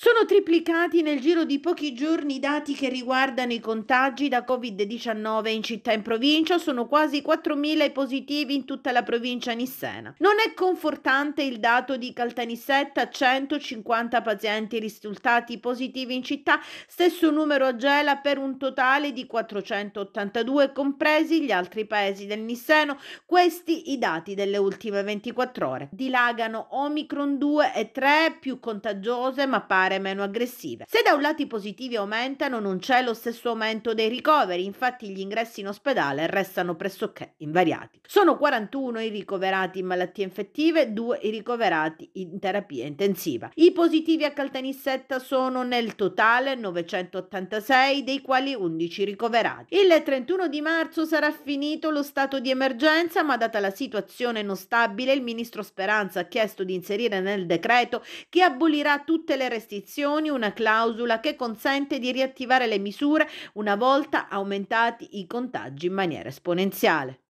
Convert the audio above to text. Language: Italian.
Sono triplicati nel giro di pochi giorni i dati che riguardano i contagi da Covid-19 in città e in provincia, sono quasi 4.000 i positivi in tutta la provincia nissena. Non è confortante il dato di Caltanissetta, 150 pazienti risultati positivi in città, stesso numero a Gela per un totale di 482 compresi gli altri paesi del Nisseno, questi i dati delle ultime 24 ore. Dilagano Omicron 2 e 3 più contagiose ma pare diventare meno aggressive. Se da un lato i positivi aumentano, non c'è lo stesso aumento dei ricoveri, infatti gli ingressi in ospedale restano pressoché invariati. Sono 41 i ricoverati in malattie infettive, 2 i ricoverati in terapia intensiva. I positivi a Caltanissetta sono nel totale 986, dei quali 11 ricoverati. Il 31 di marzo sarà finito lo stato di emergenza, ma data la situazione non stabile, il ministro Speranza ha chiesto di inserire nel decreto che abolirà tutte le restrizioni disposizioni una clausola che consente di riattivare le misure una volta aumentati i contagi in maniera esponenziale.